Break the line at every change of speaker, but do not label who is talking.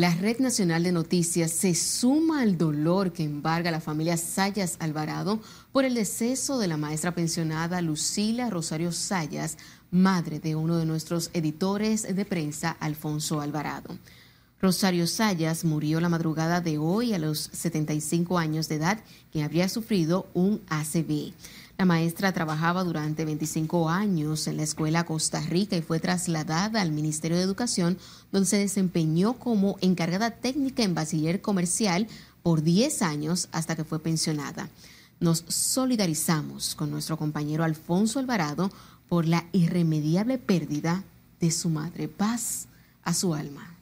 La Red Nacional de Noticias se suma al dolor que embarga a la familia Sayas Alvarado por el deceso de la maestra pensionada Lucila Rosario Sayas, madre de uno de nuestros editores de prensa, Alfonso Alvarado. Rosario Sayas murió la madrugada de hoy a los 75 años de edad, que habría sufrido un ACV. La maestra trabajaba durante 25 años en la Escuela Costa Rica y fue trasladada al Ministerio de Educación, donde se desempeñó como encargada técnica en bachiller comercial por 10 años hasta que fue pensionada. Nos solidarizamos con nuestro compañero Alfonso Alvarado por la irremediable pérdida de su madre. Paz a su alma.